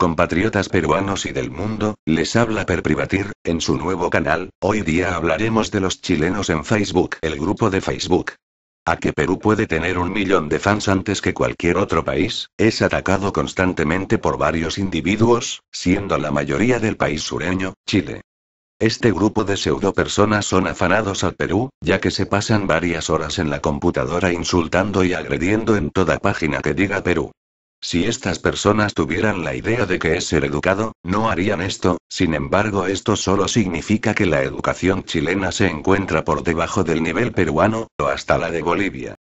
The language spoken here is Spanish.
compatriotas peruanos y del mundo, les habla Perprivatir, en su nuevo canal, hoy día hablaremos de los chilenos en Facebook, el grupo de Facebook. A que Perú puede tener un millón de fans antes que cualquier otro país, es atacado constantemente por varios individuos, siendo la mayoría del país sureño, Chile. Este grupo de pseudo personas son afanados al Perú, ya que se pasan varias horas en la computadora insultando y agrediendo en toda página que diga Perú. Si estas personas tuvieran la idea de que es ser educado, no harían esto, sin embargo esto solo significa que la educación chilena se encuentra por debajo del nivel peruano, o hasta la de Bolivia.